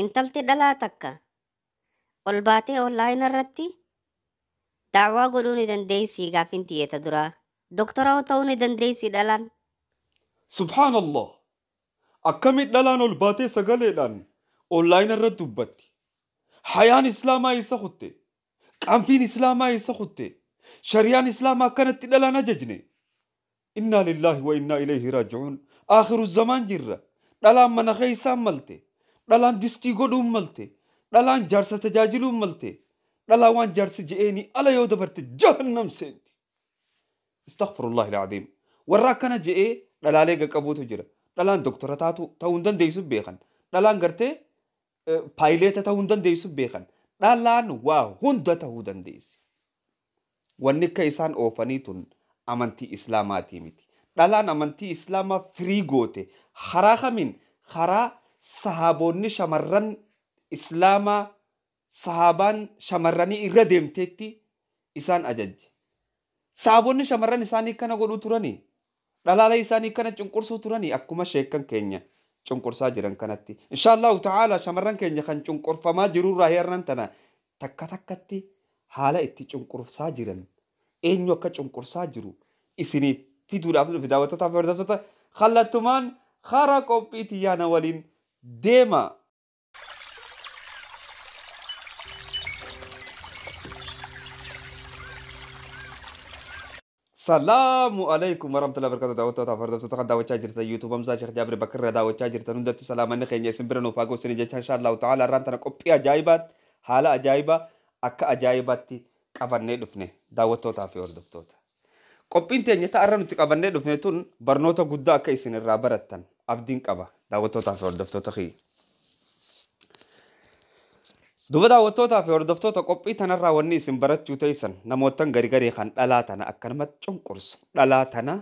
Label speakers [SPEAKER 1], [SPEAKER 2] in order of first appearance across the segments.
[SPEAKER 1] intalti dhalaa takka ol baatee ollaayina irratti daawaa godhuu ni dandeeysii gaafin tiyeeta duraa doktora oo ta'uu ni dandeeysii dhalaan
[SPEAKER 2] subhaanallah akkamit dhalaan ol baatee sagaleedhaan ollaayina irratti dubbatti hayaan islaamaa isa kutte qaanfiin islaamaa isa kutte شريان إسلام كانت لنا نججني إنا لله وإنا إليه راجعون آخر الزمان جرة دلام من خيسا ملتي dhalaan distii godhuun malte dhalaan jaarsa tajaajiluun malte dhalaa waan jaarsi je'eenii ala yoo dabarte jahannam seenti istaqfirullahi alcadiim warra akkana je'ee dhalaalee qaqqabuutu jira dhalaan doktora taatu ta'uu hin dandeessu beekan dhalaan gartee paayileeta ta'uu hin dandeessu beekan dhalaan waa hunda ta'uu dandeessi wanni akka isaan oofanii tun amantii islaamaatii miti dhalaan amantii islaamaa firii goote haraa kamiin haraa sahaabonni shamarran islaamaa sahaabaan shamarranii irra deemteetti isaan ajajje. Sahaabonni shamarran isaanii kana godhuu turani. Dhalaala isaanii kana cunqursuu turani akkuma sheekan keenya cunqursaa jiran kanatti. Inshaallahu ta'ala shamarran keenya kan cunqurfamaa jirurraa heernan tana takka takkatti haala itti cunqursaa jiran eenyu akka cunqursaa jiru isiniif fiduudhaaf daawwattootaaf hordoftoota kallattumaan karaa qophii xiyyaana waliin ديما سلام عليكم ورحمة الله وبركاته دعوة تعفر دعوة تقدم دعوة تاجر تا يوتيوب أمزا شرح جابر بكر دعوة تاجر تا نودت سلام أنا خيني سنبرنا وفاقو سنجة إن شاء الله تعالى رانتنا كوبيا أجايبات حالة أجايبة أكا أجايبات قبرني دفنه دعوة تعفر دفتوتا qophiin teenya ta'arra nuti qabannee dhufne tun barnoota guddaa akka isin irraa barattan abdiin qaba Daawwattootaafi hordoftoota kiyya. Duuba daawwattootaa fi hordoftoota qophii kanarraa wanni isin barachuu teessan namootan gari garee kan dhalaa tana akkanumatti cunqursu dhalaa tana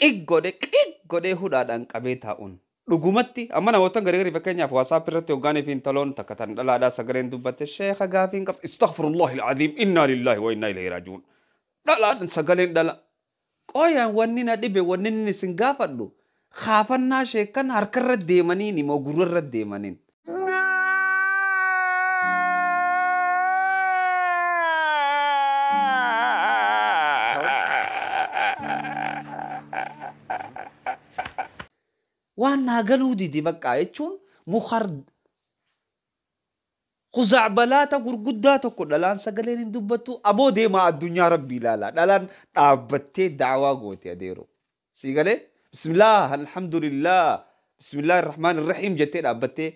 [SPEAKER 2] qiggodhe qiggodhee hudhaadhaan qabee taa'uun dhugumatti amma namootan gari garee fakkeenyaaf waasaap irratti hoggaanii fi intaloon takka tan dhalaadhaa sagaleen dubbatte sheeka gaafii hin qabdu istaghfirullahi al'adiim innaa lillaahi wa innaa ilayhi raaji'uun dhalaadhaan sagaleen dhala qooyaan wanni na dhibe wanni isin gaafadhu kaafannaa ishee kan harkarra deemaniin moo gurrarra deemaniin. waan nagaluu galuu didi bakka jechuun mukar kuzaabalata gurguddaa tokko dhalaan sagaleen hin dubbattu deemaa addunyaa rabbi ilaalaa dhalaan dhaabbattee daawaa gootee adeero si galee. بسم الله الحمد لله بسم الله الرحمن الرحيم جتي دابتي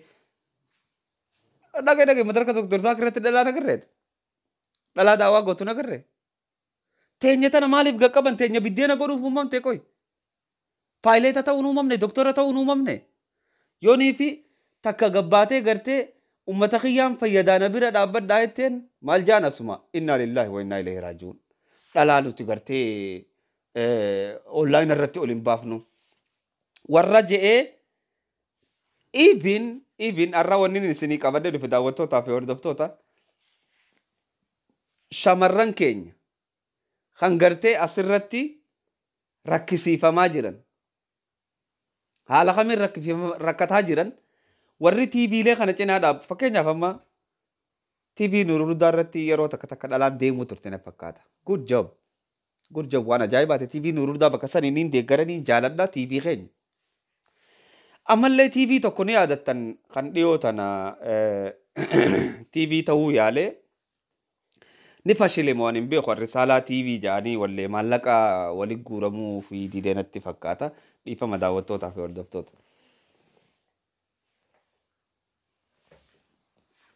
[SPEAKER 2] dhage dhage madarka doktorsaa irratti dhalaa nagarreet dhalaa daawaa gootu nagarre teenya tana maaliif gaqqaban teenya biddeena godhuuf uumamte qoy paayileeta ta'uun uumamne doktora ta'uun uumamne yooniifi takka gabbaatee gartee ummata kiyyaan fayyadaana bira dhaabbadhaa jetteen maal jaan asuma innaa lillaahi wa innaa ilaahi raaji'uun dhalaa nuti gartee Eh, onlaayina irratti ol hin baafnu. Warra je'ee iibin iibin har'a wanni isinii qabadde dhufe daawwattootaa fi hordoftoota shamarran keenya hangartee asirratti rakkisiifamaa jiran haala kamiin rakkataa jiran warri tiiviilee kana cinaa dhaabu fakkeenyaaf amma tiivii nuururdaa irratti yeroo takka takka dhalaan deemuu turte na fakkaata. Good job. gurja waan ajaa'ibaate tiivii nuururdaa bakka san inni deeggaranii jaaladhaa tiivii keenya. Ammallee tiivii tokko ni adatan kan dhiyoo tv eh, tiivii ta'uu yaalee ni fashilime waan hin beeku harri saalaa tiivii ja'anii wallee maallaqa waliin guuramuu fi dideenatti fakkaata dhiifama daawwattootaa fi hordoftoota.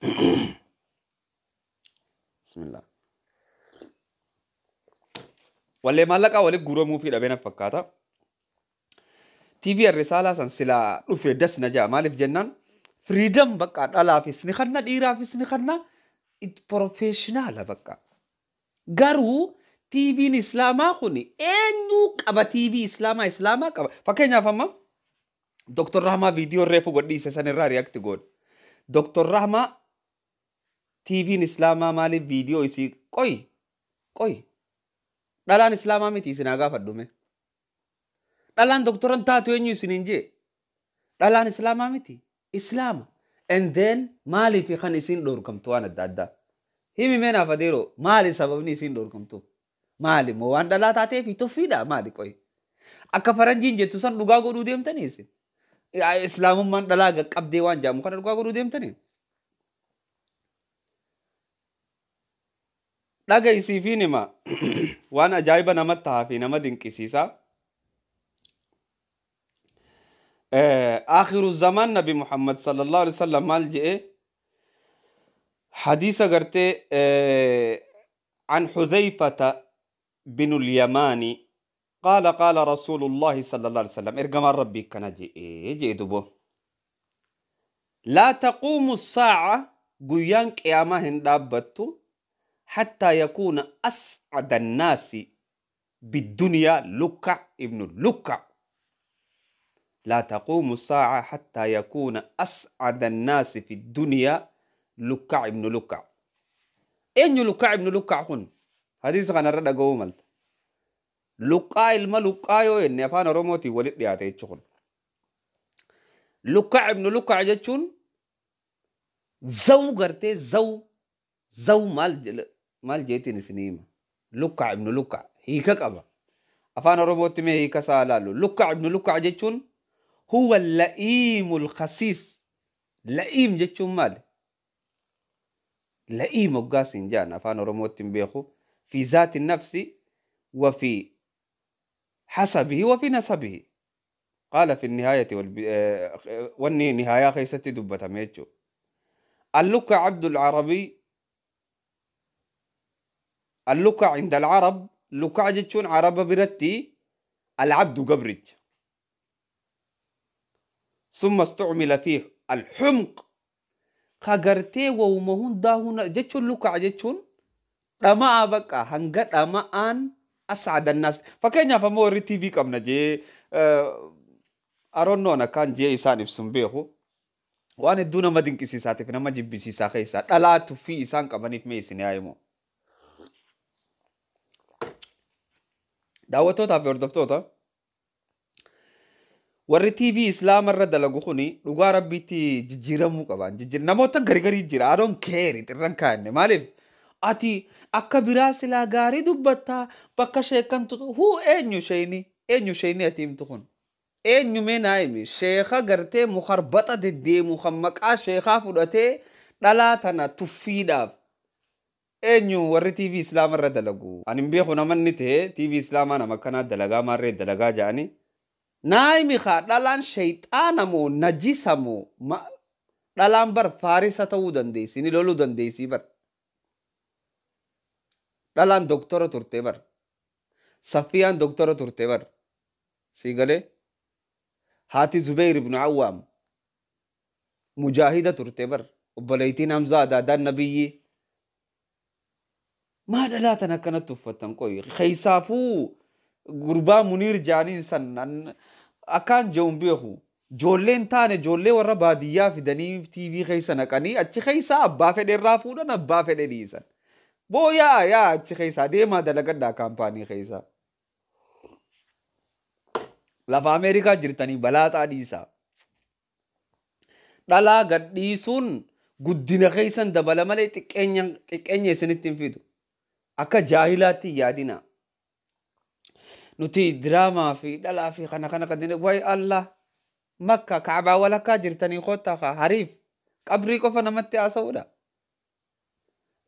[SPEAKER 2] Bismillah. والله ما لقى ولا مو في دبنا فكاتا تي في الرسالة سنسلا في دس نجا مالف جنان فريدم بقى على في سنخنا ديرا في سنخنا ات بروفيشنال بقى غارو تي في الإسلام خوني أنو كبا تي في إسلام إسلام كبا فكين يا فما دكتور رحمة فيديو ريبو قدي سسان الرا رياكت قول دكتور رحمة تي في الإسلام مالي فيديو يسي قوي قوي dhalaan islaamaa miti isin gaafadhume dhalaan doktoran taatu eenyu isin hin jee dhalaan islaamaa miti islaama and then maaliif kan isin dhoorkamtu waan adda addaa himi meenaaf adeero maali sababni isin dhoorkamtu maali moo waan dhalaa taateef tuffiidha maali qoy akka faranjiin jettu san dhugaa godhuu deemtanii isin islaamummaan dhalaa qabdee waan jaamu kana dhugaa godhuu deemtanii dhaga isiifiin hima waan ajaa'iba namatti tahaa fi nama dinqisiisaa aakhiru zamaan nabi muhammad sallallahu alaihi wasallam maal je'e hadiisa gartee عن حذيفة بن اليمان قال قال رسول الله صلى الله عليه وسلم ارقم ربي كان جئ دبو لا تقوم الساعة قيان قيامة هندابتو حتى يكون أسعد الناس بالدنيا لكع ابن لكع لا تقوم الساعة حتى يكون أسعد الناس في الدنيا لكع ابن لكع إن لكع ابن لكع هن حديث غنى رد قوملت لكع الما لكع يو إن يفان رموتي ولد دياتي يتشخل لكع ابن لكع جتشون زو غرتي زو زو مال مال جيتين سنيمة لوكا ابن لوكا هي كابا افانا روبوت مي هي سالالو لوكا ابن لوكا جيتون هو اللئيم الخسيس لئيم جيتون مال لئيم وقاسين جان افانا روبوت بيخو في ذات النفس وفي حسبه وفي نسبه قال في النهاية والب... آه، والنهاية خيستي دبة ميتشو اللوكا عبد العربي اللقع عند العرب لقع جتشون عربة برتي العبد قبرج ثم استعمل فيه الحمق خجرتي ومهون داهون جتشون لقع جتشون دماء بقى أما أن أسعد الناس فكان فمور تي في كم نجي أه أرونو أنا كان جي إسان إبسن بيهو وأنا waan hedduu فينا ما جيب nama jibbisiisaa keessaa dhalaatu fi isaan qabaniif mee isin yaa'immoo. داوة توتا فيردف توتا warri TV Islaama irra dalagu kuni dhugaa rabbiitti jijjiiramuu qaban. Namoota garii garii jira. I don't care irraan kaa'anne. Maaliif ati akka biraa silaa gaarii dubbatta bakka sheekantu huu eenyu sheeyni eenyu sheeyni ati himtu kun. Eenyumee naa himi sheeka gartee mukharbaxa deddeemu kan maqaa sheekaa fudhatee dhalaa tana tuffiidhaaf eenyu warri tiivii islaama irra dalagu ani beeku namanni ta'e tiivii islaamaa nama akkanaa dalagaa maarree dalagaa ja'anii naayimikaa dhalaan shayxaana moo najisa moo dhalaan bar faarisa ta'uu dandeessi ni loluu dandeessi bar dhalaan doktora turte bar saffiyaan doktora turte bar sii galee haati zubeyr ibnu awwaam mujaahida turte bar obboleeytiin hamzaa adaadaan nabiyyi maadha laatan akkanatti uffatan qo'u keessaafuu gurbaa muniir jaaniin san akkaan jehuun beeku ijoolleen taane ijoollee warra baadiyyaa fidanii tiivii keessa naqanii achi keessaa abbaa fedheerraa fuudhan abbaa fedhe booyaa yaa achi keessaa deemaa dalagadhaa kaampaanii keessaa. Lafa Ameerikaa jirtanii balaaxaa Dhalaa guddina malee xiqqeenya isinitti fidu. akka jaahilaatti yaadina. Nuti diraamaa fi dhalaa fi kana kana kan wayi Allah makka kaabaa walakkaa jirtanii qotta hariif qabrii qofa namatti haasa'uudha.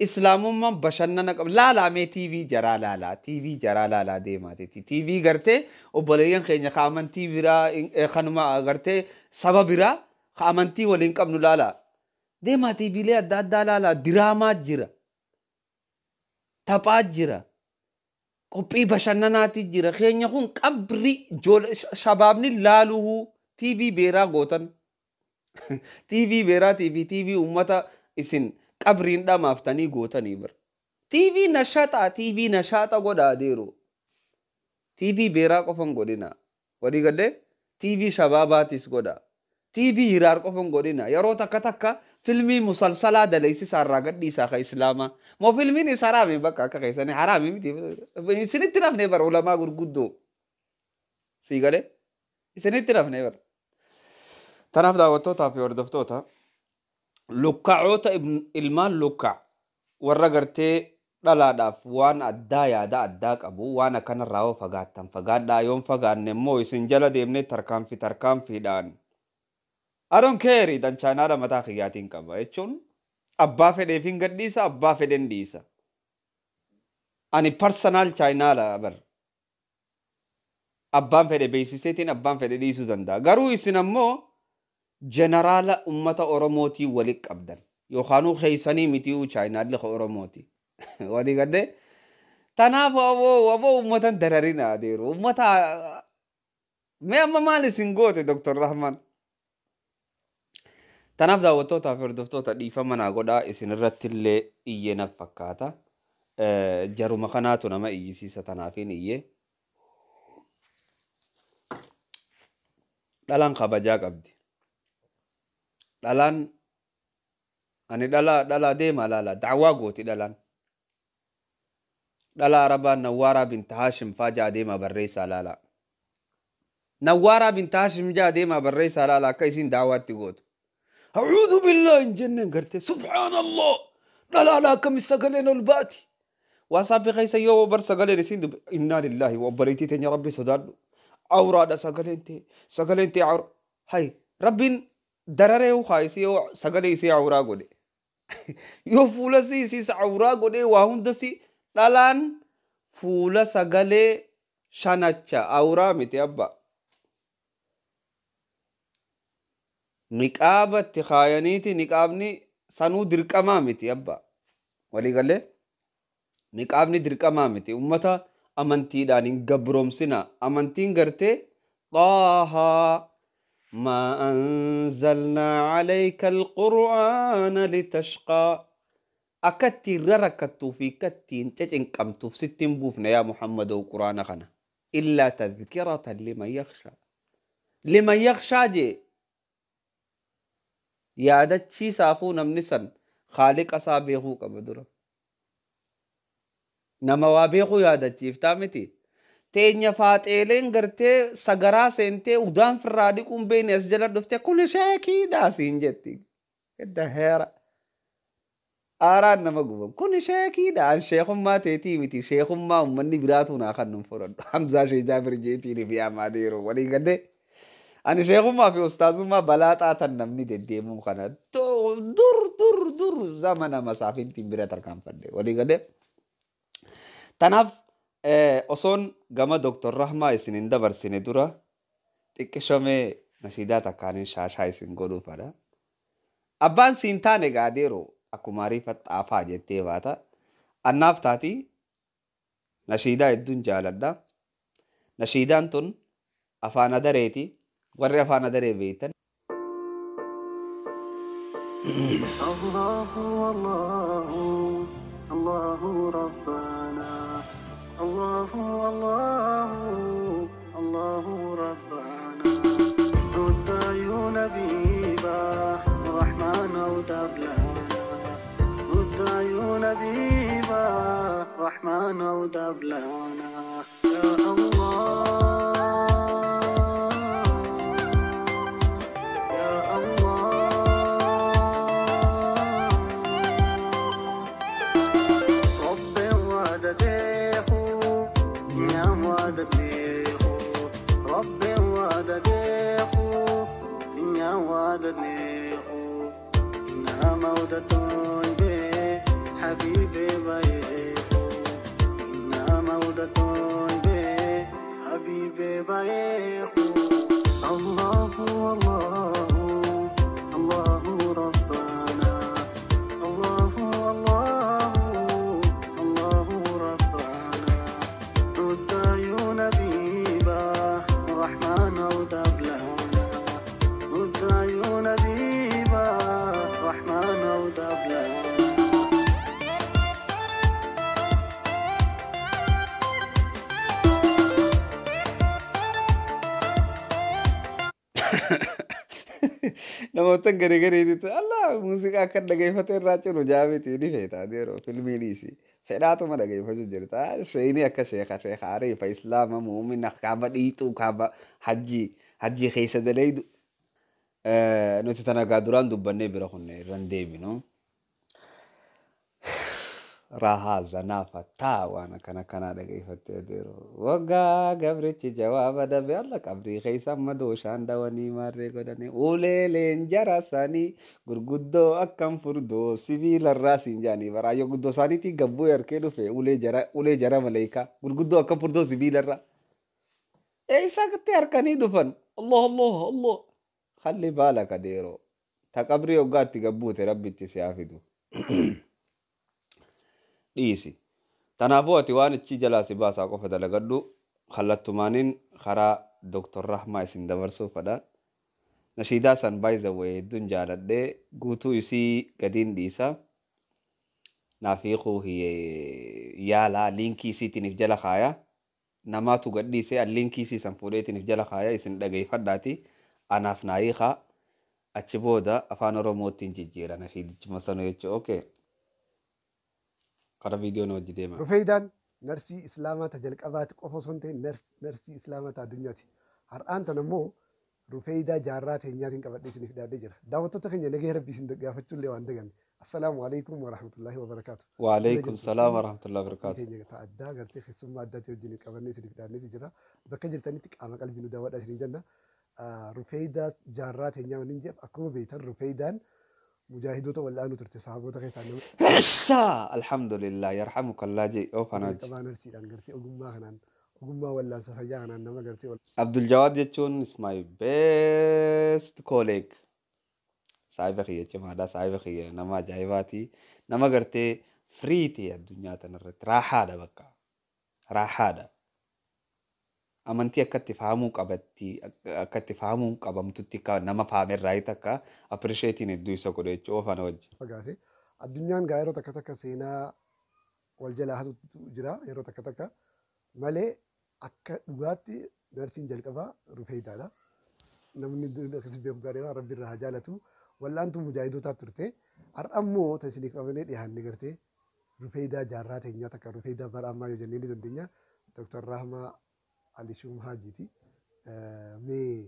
[SPEAKER 2] Islaamummaan bashannana qaba. Laalamee TV jaraa laalaa. TV jaraa laalaa deemaateeti. TV gartee obboleeyyan keenya ka amantii biraa kanuma gartee saba biraa ka amantii waliin qabnu laalaa. Deemaa TVlee adda addaa laalaa. Diraamaa jira. taphaa jira. Qophii bashannanaati jira. Keenya kun qabri shabaabni laaluhu TV beeraa gootan. TV beeraa TV TV uummata isin qabriin dhamaaftanii gootanii bira. TV nashataa TV nashata godhaa deeru. TV beeraa qofan godhina. Wadii gadee TV shabaabaatis godhaa. TV hiraar qofan godhina. Yeroo takka takka فيلمي مسلسلة ده ليس سارة قد ديسا خا إسلاما ما فيلمي ني سارامي بكا كا خيساني حرامي متي يعني سنة تناف نيبر علماء قدو سيقالي سنة تناف نيبر تناف داوتوتا في وردفتوتا لوكاعوتا ابن المال لوكا warra gartee dhalaadhaaf waan addaa yaada addaa qabu waan akkana irraa يوم fagaadhaa نمو يسنجل immoo isin في deemnee في دان don't care adoon keeri dancaanaadha mataa kiyyaatiin qaba jechuun abbaa fedheefin gad dhiisa abbaa fedhen dhiisa. Ani parsanaal chaayinaadha bar. Abbaan fedhe beeksiseetiin abbaan fedhe dhiisuu danda'a. Garuu isin ammoo jeneraala uummata Oromootii walit qabdan. Yookaanuu keeysanii mitii chaayinaalli Oromooti. Walii gadhee tanaaf aboo uummatan dararina adeeru. Uummata mee amma maal isin goote Dooktar Rahman? Tanaaf daawwattootaaf hordoftoota dhiifama naa godhaa isinirratti illee iyyee naf fakkaata. Jaruma kanaatu nama iyyisiisa tanaafiin iyyee. Dhalaan kabajaa qabdi. Dhalaan ani dhalaa dhalaa deemaa laala daawwaa gooti dhalaan. Dhalaa Arabaa Nawaaraa binta Haashim faa jaa deemaa barreessaa laala. Nawaaraa binta Haashim jaa deemaa barreessaa laala akka isin daawwaatti gootu. أعوذ بالله إن جنن قرتي سبحان الله لا لا لا كم سقلين الباتي وصابي خيسا يو بر سقلين سين دب إنا لله وبريتي تني ربي أو أوراد سقلين تي سقلين تي عور هاي ربي درره وخايسي يو سقلين سي عورا قدي يو فولا سي سي سعورا قدي وهون دسي دلان فولا سقلين شنچا عورا متي أبا نقابت تخاينيتي نقابني سنو دركما ميتي أبا ولي قال لي نقابني دركما ميتي أمتا أمانتي داني قبروم سنا أمانتين قرتي طاها ما أنزلنا عليك القرآن لتشقى أكتي رركتو في كتين تجن كمتو في ستين بوفنا يا محمد وقرآن خنا إلا تذكرة لمن يخشى لمن يخشى دي yaadachii saafuu namni san haaliqa isaa beekuu qaba dura. Nama waa beekuu yaadachiiftaa miti. Teenya faaxeeleen gartee sagaraa seentee udaan firraa dhiquun beekni as jala dhuftee kun sheekiidha siin jetti. Edda heera. Aaraan nama guban kun sheekiidha an sheekummaa teetii miti sheekummaa uummanni biraatu naa kan nun fudhadhu. Hamzaa shee jaabir jeetii fi amaadeeroo walii galee. Ani sheekuma fi ustaazummaa balaa xaatan namni deddeemuun kana dur dur dur zamana masaafintiin bira tarkaanfadhe walii Tanaaf osoon gama Dooktor Rahmaa isin hin dabarsine dura xiqqishomee nashiidaa takkaaniin shaashaa isin godhuufadha. Abbaan siin taane gaadeero akkuma ariifa xaafaa jettee baata. Annaaf taati nashiidaa hedduun jaaladha. Nashiidaan tun afaan adareetii. وري فانا دري بيتن
[SPEAKER 1] الله الله الله ربنا الله الله الله ربنا رد عيون بيبا رحمن ودب لنا رد عيون بيبا رحمن ودب يا الله أنيخ إنها موتة بي حبيبي بيخ إنها موتة بي حبيبي بيخ
[SPEAKER 2] namoota garee gareetitu allaa muuziqaa kan dhaggeeffate irraa ciru jaamiti ni feetaa yeroo filmiiniis fedhaatuma dhaggeeffachuu jirta sheeyini akka sheeka sheeka ariifa islaama muumina kaaba dhiixuu kaaba hajjii hajjii keessa dalee nuti tanagaa duraan dubbannee bira kunne irran deebinu. rahaa zanaa fattaa waan akkana kanaa dhageeffattee deeru waggaa gabrichi jawaaba dabe alla qabrii keessa amma dooshaan dawanii maarree godhanii ulee leenjara isaanii gurguddoo akkam furdoo sibiilarraa siin jaanii baraayyoo guddoo isaaniitii gabbuu yarkee dhufe ulee jara maleekaa gurguddoo akkam furdoo sibiilarraa eeyisaatti harkanii dhufan allah allah allah halli baala kadeeroo ta qabrii waggaatti gabbuute rabbitti siyaa fidu dhiisi tanaafuu ati waan ichi jalaa si baasaa qofa dalagadhu kallattumaaniin karaa Dr. Rahmaa isin dabarsuu fadhaan nashiidaa san baay'ee hedduun jaaladhee guutuu isii gadiin dhiisaa naafiiquu yaalaa liinkii isiitiiniif jala kaayaa namaatu gadhiisee an liinkii isii san fuudheetiiniif jala kaayaa isin dhageeffadhaati anaaf naayiqaa achi booda afaan oromoottiin jijjiira nashiidichuma sanoo jechuudha. قرا فيديو نودي ديما وفيدان
[SPEAKER 3] نرسي إسلامات جلك أبات قفصنتي نرس نرسي إسلامات الدنياتي هرآن تنمو رفيدا جارات هنياتين كبديتني في دادي جرا دعوتو تكني نجي ربي سندق يافتشون لي وان السلام عليكم ورحمة الله وبركاته
[SPEAKER 2] وعليكم السلام ورحمة الله وبركاته تيجي
[SPEAKER 3] تعدى قلت لي ثم عدى تيجي كبرني سندق دادي جرا بكجر تنتك أنا قلبي ندوات عشرين جنة آه، رفيدا جارات هنيا ونجف أكو بيتر رفيدان مجاهد ولا أنو ترتي صحابو تغيت عنه
[SPEAKER 2] هسا الحمد لله يرحمك الله جي أو فناج
[SPEAKER 3] طبعا نرسي أن قرتي أقوم هنان غما ولا سفجا هنان نما غرتي عبد
[SPEAKER 2] الجواد يچون is my best colleague صاحب يچ ما دا صاحب خي نما جايباتي نما غرتي فري تي الدنيا تنرت راحة دا بقى راحة دا amantii akka itti fahamuu qabatti akka itti akka nama faamerraa akka appiriisheetiin hedduu isa godhe jechuu
[SPEAKER 3] addunyaan gaa yeroo takka takka seenaa wal jalaa hatu jira yeroo takka takka malee akka dhugaatti narsiin jalqabaa rufee Namni akkasii beeku gaariirraa rabbi irraa jaalatu wal'aantu mujaahidotaaf turte har'a immoo tasinii gartee rufee jaarraa teenyaa takka rufee jennee dandeenya. Rahmaa Alishuumaa jiiti. Mee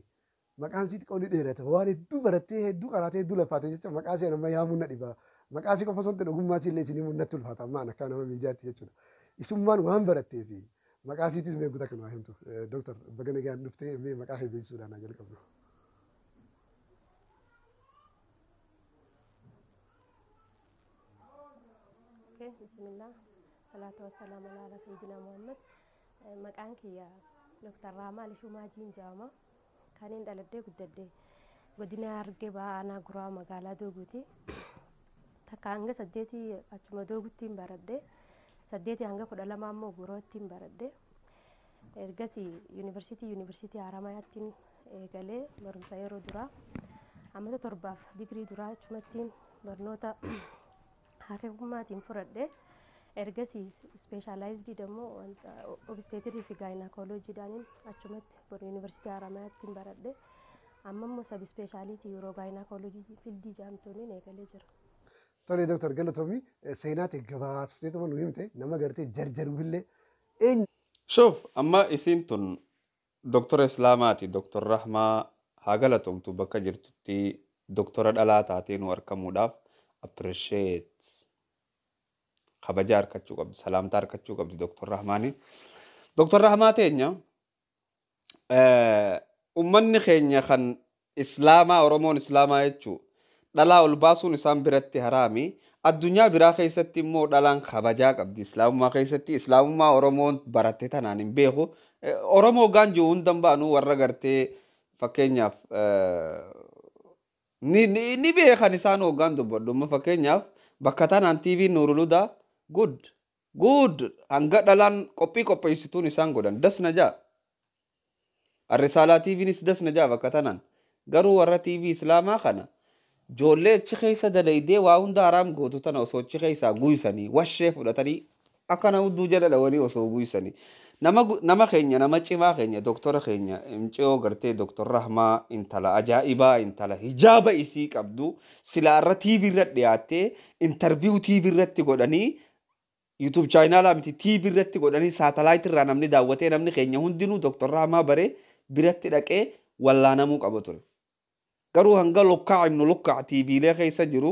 [SPEAKER 3] maqaan siit qolli dheerata waan hedduu barattee hedduu qaraatee hedduu lafaate jecha maqaa seen amma yaa munna dhiba maqaa si qofa sonte dhugummaa si illee isinii munnatti ulfaata ammaan akka nama miidiyaatti jechuudha. Isummaan waan barattee fi maqaa siitis mee guutaa kanaa himtu dooktar bagana gaarii dhuftee mee maqaa hin beeksisuudhaan na jalqabdu.
[SPEAKER 2] Bismillah, salaatu wassalaam ala sayyidina Muhammad. Maqaan kiyya Dooktarraa Maalishummaa Jiinjaama. Kaniin dhaladdee guddadde godina Hargee Baanaa Guraa magaalaa doguuti Takka hanga saddeetii achuma Dooguuttiin baradhe. Saddeetii hanga kudha lamaa immoo Guroottiin baradhe. Ergasii yuunivarsiitii yuunivarsiitii Haramayaattiin eegalee barumsa yeroo duraa hammata torbaaf digirii duraa achumattiin barnoota hakeekummaatiin furadhe. ergasiis ispeeshaalaayizdi dammoo wanta obsteetirii fi gaayinaakooloojiidhaanin achumatti bor yuunivarsiitii haramayaattiin baradhe ammammoo sab ispeeshaaliitii yeroo gaayinaakooloojii fildii jaamtooniin eegalee jira.
[SPEAKER 3] Tole Dooktar Galatoomii seenaatii gabaabsitee tuma nu himte nama gartee jarjaruufillee eenyu.
[SPEAKER 2] Shuuf amma isiin tun Dooktora Islaamaati Dooktor Rahmaa haa galatomtu bakka jirtutti Dooktora dhalaa taatee nu argamuudhaaf appirisheet kabajaa arkachuu qabdi salaamtaa arkachuu qabdi dooktor Rahmaanii. Dooktor Rahmaa teenya ummanni keenya kan islaamaa oromoon islaamaa jechuun dhalaa ol baasuun isaan biratti haraami. Addunyaa biraa keessatti immoo dhalaan kabajaa qabdi. Islaamummaa keessatti islaamummaa oromoon baratte tanaan hin beeku. Oromoo gaanjuu hundan baanuu warra gartee fakkeenyaaf ni beekan isaan hoggaan dubbadhu. Fakkeenyaaf bakka tanaan TV nuuruludaa. good good hanga dhalaan qophii qopheessituun isaan godhan das na jaa arrisaalaa tiiviinis das na jaa bakka tanaan garuu warra tiivii islaamaa kana ijoollee achi keessa dalaydee waa hunda haraam gootu tana osoo achi keessaa guuysanii washee fudhatanii akkana hudduu jala dhawanii osoo guuysanii nama nama keenya nama cimaa keenya doktora keenya imciyoo gartee doktor rahmaa intala ajaa'ibaa intala hijaaba isii tv silaarra tiiviirra dhiyaattee intarviyuu tiiviirratti godhanii yuutuub chaayinaalaa miti tiibii irratti godhanii saatalaayit irraa namni daawwatee namni keenya hundinuu dooktarra hamaa baree biratti dhaqee wallaanamuu qaba ture. Garuu hanga lokkaa ibnu lokkaa tiibiilee keessa jiru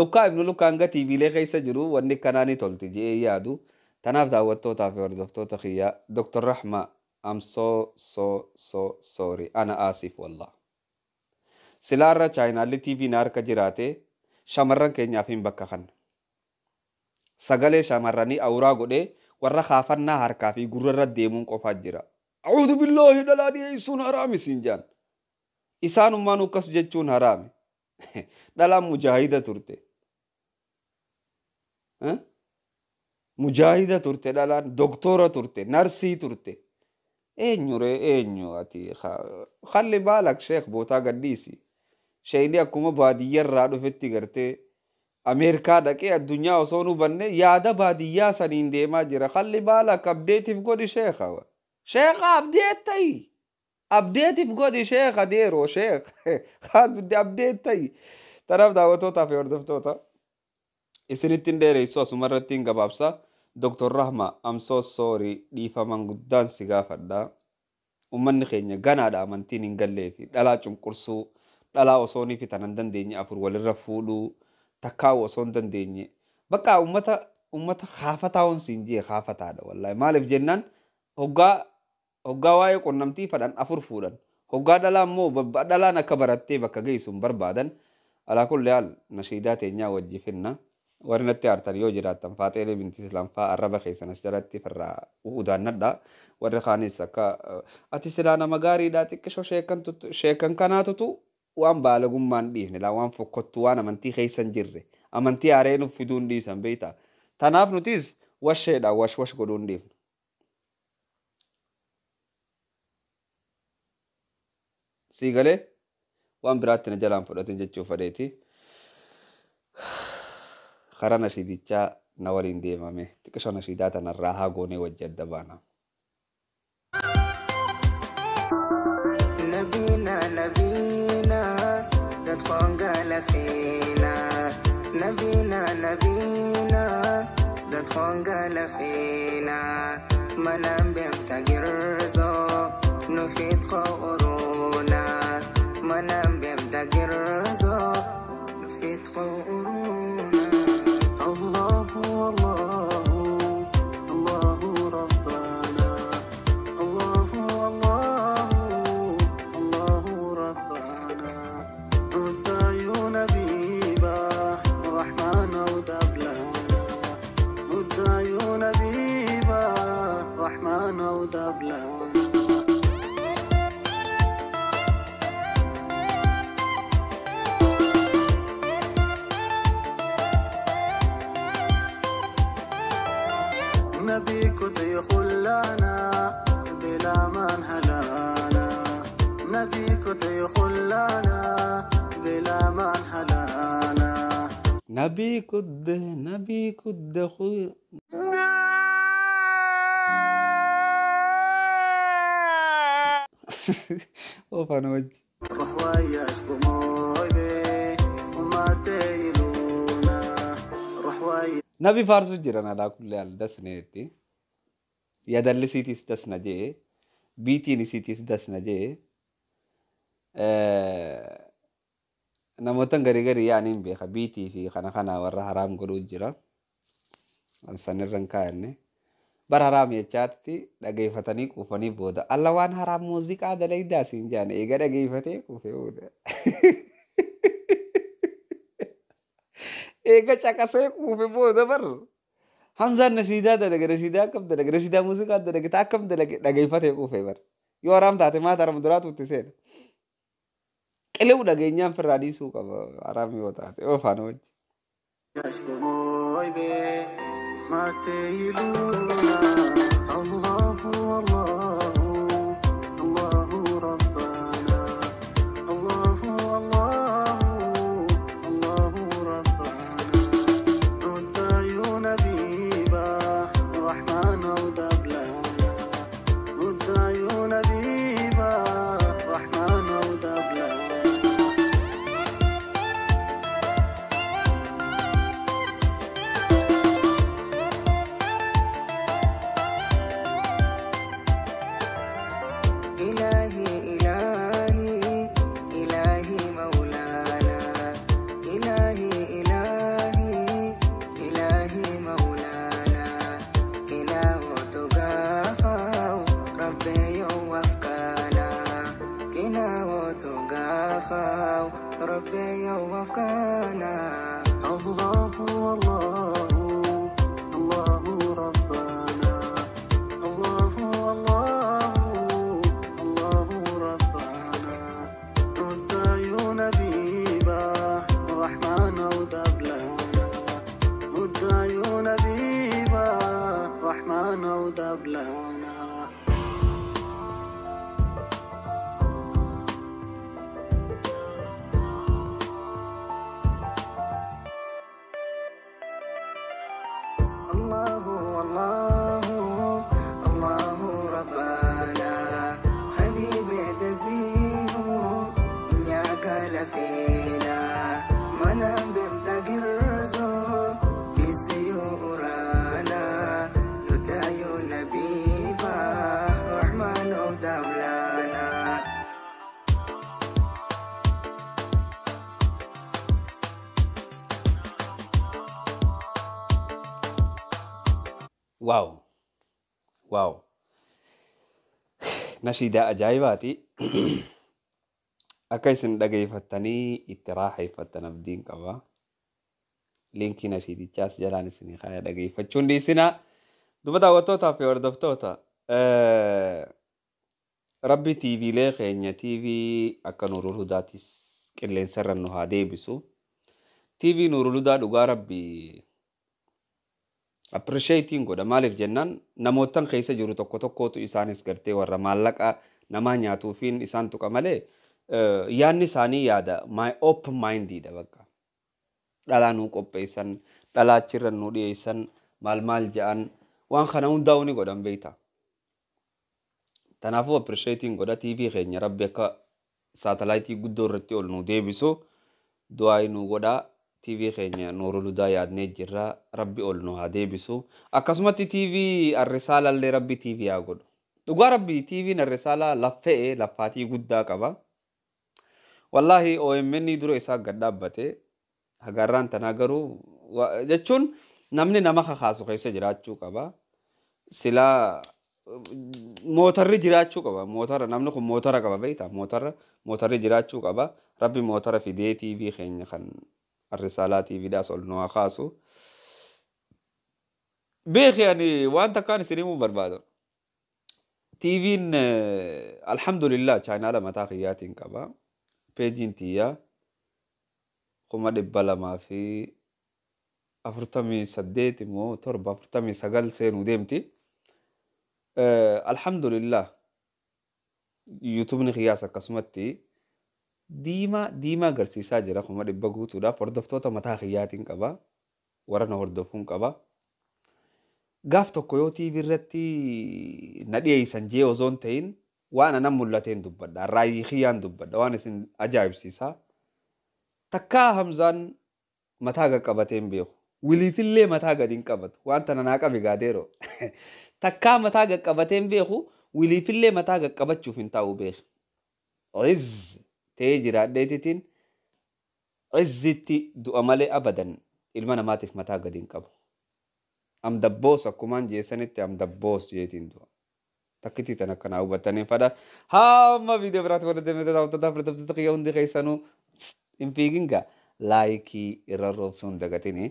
[SPEAKER 2] lokkaa ibnu lokkaa hanga tiibiilee keessa jiru wanni kanaa ni tolti jee yaadu. Tanaaf daawwattootaa fi hordoftoota kiyyaa Dr. Rahma I'm so so so sorry ana aasif wallah. Silaarra chaayinaalli tiiviin harka jiraate shamarran keenyaaf hin bakka kanna. sagalee shamarranii awuraa godhee warra kaafannaa harkaa fi gurrarra deemuun qofaa jira. Acuudhu billaahi dhalaa dhiyeessuun haraami siin jaan. Isaanummaan ukkas jechuun haraami. Dhalaan mujaahida turte. Mujaahida turte dhalaan doktora turte narsii turte. Eenyure eenyu ati halli baalak sheek bootaa gadhiisi. Sheeyni akkuma baadiyyarraa dhufetti gartee ameerikaa dhaqee addunyaa osoo nu banne yaada baadiyyaa saniin deemaa jira qalli baala akka abdeetiif godhi sheekha sheekha abdeet ta'i abdeetiif godhi sheekha deeroo sheekha abdeet ta'i tanaaf daawwatootaa fi hordoftoota isinitti hin dheereysu asumarratti hin gabaabsa Dr. Rahma, I'm so sorry, dhiifaman guddaan si gaafadha. Uummanni keenya ganaadha amantiin hin gallee fi dhalaa cunqursuu, dhalaa osoo ni fitan hin dandeenye afur walirra fuudhuu, تكاو صندن ديني بقى أمتا أمتا خافتا ونسين جي خافتا دا والله مالف جنان هقا هقا واي قنمتي فدان أفر فودان هقا دلا مو دلا نكبرتي بقى جيسون بربادن على كل حال نشيدات نيا وجفنا warratti artan yoo jiraattan faaxeelee binti islam faa arraba keessan as jalatti firraa udaannadha warri kaanis akka ati silaa nama gaariidha xiqqisho sheekan kanaa tutu waan baalagummaan dhiifne waan fokkottu waan amantii keessan jirre amantii areenu fiduun dhiisan beektaa tanaaf nutis washeedha wash wash godhuun dhiifnu. Sii galee waan biraatti na jalaan fudhatin jechuu fadheeti. Karaa nashiidichaa na waliin deemame xiqqisho nashiidaa tanarraa haa goonee wajji adda baana.
[SPEAKER 4] وقال فينا نبينا نبينا دتخون قال فينا منام بيبتقرزو نفيد قورونا منام بيبتقرزو نفيد قورونا الله
[SPEAKER 1] الله خلانا بلا ما انحلانا
[SPEAKER 2] نبي كد نبي كد خوي اوف انا وجهي
[SPEAKER 1] روح وياش بمويبي وما تيلونا روح ويا
[SPEAKER 2] نبي فارس جيران على كل حال دسنيتي يا دلسيتي استسنجي بيتي نسيتي استسنجي Eh, namoota garii garii yaa'anii hin beeka biitii fi kana kana warra haraam godhuu jira sanirra hin kaa'anne bara haraam jechaatti dhageeffatanii quufanii booda allah waan haraam muuziqaa dalaydaa siin jaane eega dhageeffatee quufee booda. eega caqasee kuufe booda bar hamzaan nashiidaa dalage nashiidaa akkam dalage nashiidaa muuziqaa dalage taa akkam dalage dhageeffatee kuufe bar yoo haraam taate maata haram duraa tuutti seena. qiluu dhageenyaan firraa dhiisuu qaba araabni yoo taate yoo wajji. nashiidaa ajaa'ibaati. Akka isin dhageeffattanii itti raaxeeffattan abdiin qaba. Liinkii nashiidichaas jalaan isin kaaya dhageeffachuun dhiisinaa. Duba daawwattootaa fi hordoftoota. Rabbi tiiviilee keenya tiivii akka Nuurul Hudaatis qilleensarra nu haa deebisu. Tiivii Nuurul Hudaa dhugaa rabbi Apprisheetiin godhamaaleef jennaan namootan keessa jiru tokko tokkootu isaanis gartee warra maallaqa namaa nyaatuufiin isaan tuqa malee yaanni isaanii yaada open mindidha bakka dhalaa nuu qopheessan dhalaa achirra nuu dhiyeessan maal maal ja'an waan kana hundaa'uu ni godhan beektaa. Kanaafuu apprisheetiin godha tiivii keenya rabbi akka saatalaayitii guddoo irratti ol nuu deebisu du'aa nuu godhaa. TV خينيا نور الهدى يادني جرا ربي أولنو هادي بسو أكسمت TV الرسالة اللي ربي TV أقول دوغا ربي TV الرسالة لفة لفاتي قدا كبا والله OMN درو إسا قد أبته هقران تناغرو جتشون نمني نمخ خاصو خيسة جراتشو كبا سلا mootarri jiraachuu qaba mootara namni kun mootara qaba beektaa mootara mootarri jiraachuu qaba rabbi mootara fidee TV keenya kan الرسالات في داس النوا خاصو بيخ يعني وانت كان برباد تي تيفين آه، الحمد لله كان على متاخيات كبا بيجين تيا قوم قم بلا ما في أفرتمي سديت مو تربة أفرتمي سجل سينو ديمتي أه الحمد لله يوتيوب نخياسة كسمتي diimaa diimaa agarsiisaa jira kuma dhibba guutuudhaaf hordoftoota mataa hiyyaatiin qaba warana hordofuun qaba. Gaaf tokko yoo TV na dhiyeessan jee ta'in waan anan mul'ateen dubbadha raayii hiyyaan dubbadha waan isin ajaa'ibsiisaa. Takka Hamzaan mataa qaqqabateen beeku wiliifillee mataa gadi hin qabatu wanta nanaa qabe gaadeeroo takkaa mataa qaqqabateen beeku wiliifillee mataa qaqqabachuuf hin taa'u beeku. ta'ee jiraadheetitiin izzitti du'a malee abadan ilma namaatiif mataa gadi hin qabu. Amdabboos akkumaan jeessanitti amdabboos jeetiin du'a. Takkitii tan akkanaa hubattaniin fada hamma viidiyoo biraatti wal deemtee taa'uttata fudhatamtee qiyya hundi keessanuu hin fiigin gaa laayikii irra roobsuun dagatini.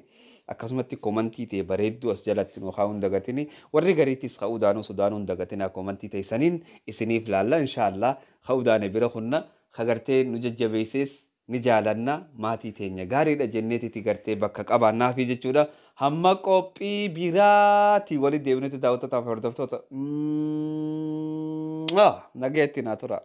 [SPEAKER 2] akkasumatti komantii ta'e bareedduu as jalatti nu haa hundagatini warri gariittis haa udaanuu sudaanuu hundagatini haa komantii ta'e saniin isiniif laalla inshaallah haa udaane bira hunna kagartee nu jajjabeessees ni jaalannaa maatii teenya gaariidha jenneetitti gartee bakka qabaannaa fi jechuudha. Hamma qophii biraati walitti deebineetu daawwattoota fi hordoftoota. Nageetti naa tura.